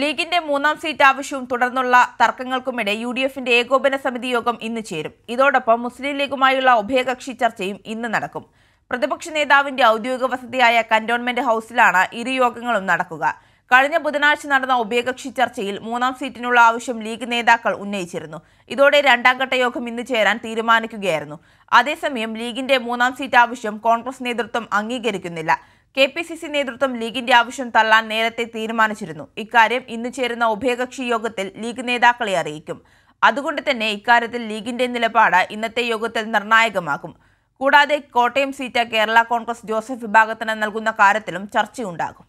ലീഗിന്റെ മൂന്നാം സീറ്റ് ആവശ്യവും തുടർന്നുള്ള തർക്കങ്ങൾക്കുമിടെ യു ഡി എഫിന്റെ ഏകോപന സമിതി യോഗം ഇന്ന് ചേരും ഇതോടൊപ്പം മുസ്ലിം ലീഗുമായുള്ള ഉഭയകക്ഷി ചർച്ചയും ഇന്ന് നടക്കും പ്രതിപക്ഷ നേതാവിന്റെ ഔദ്യോഗിക വസതിയായ കന്റോൺമെന്റ് ഹൌസിലാണ് ഇരു യോഗങ്ങളും നടക്കുക കഴിഞ്ഞ ബുധനാഴ്ച നടന്ന ഉഭയകക്ഷി ചർച്ചയിൽ മൂന്നാം സീറ്റിനുള്ള ആവശ്യം ലീഗ് നേതാക്കൾ ഉന്നയിച്ചിരുന്നു ഇതോടെ രണ്ടാംഘട്ട യോഗം ഇന്ന് ചേരാൻ തീരുമാനിക്കുകയായിരുന്നു അതേസമയം ലീഗിന്റെ മൂന്നാം സീറ്റ് ആവശ്യം കോൺഗ്രസ് നേതൃത്വം അംഗീകരിക്കുന്നില്ല കെ പി സി സി നേതൃത്വം ലീഗിന്റെ ആവശ്യം തള്ളാൻ നേരത്തെ തീരുമാനിച്ചിരുന്നു ഇക്കാര്യം ഇന്ന് ചേരുന്ന ഉഭയകക്ഷി യോഗത്തിൽ ലീഗ് നേതാക്കളെ അറിയിക്കും അതുകൊണ്ട് തന്നെ ഇക്കാര്യത്തിൽ ലീഗിന്റെ നിലപാട് ഇന്നത്തെ യോഗത്തിൽ നിർണായകമാകും കൂടാതെ കോട്ടയം സീറ്റ് കേരള കോൺഗ്രസ് ജോസഫ് വിഭാഗത്തിന് നൽകുന്ന കാര്യത്തിലും ചർച്ചയുണ്ടാകും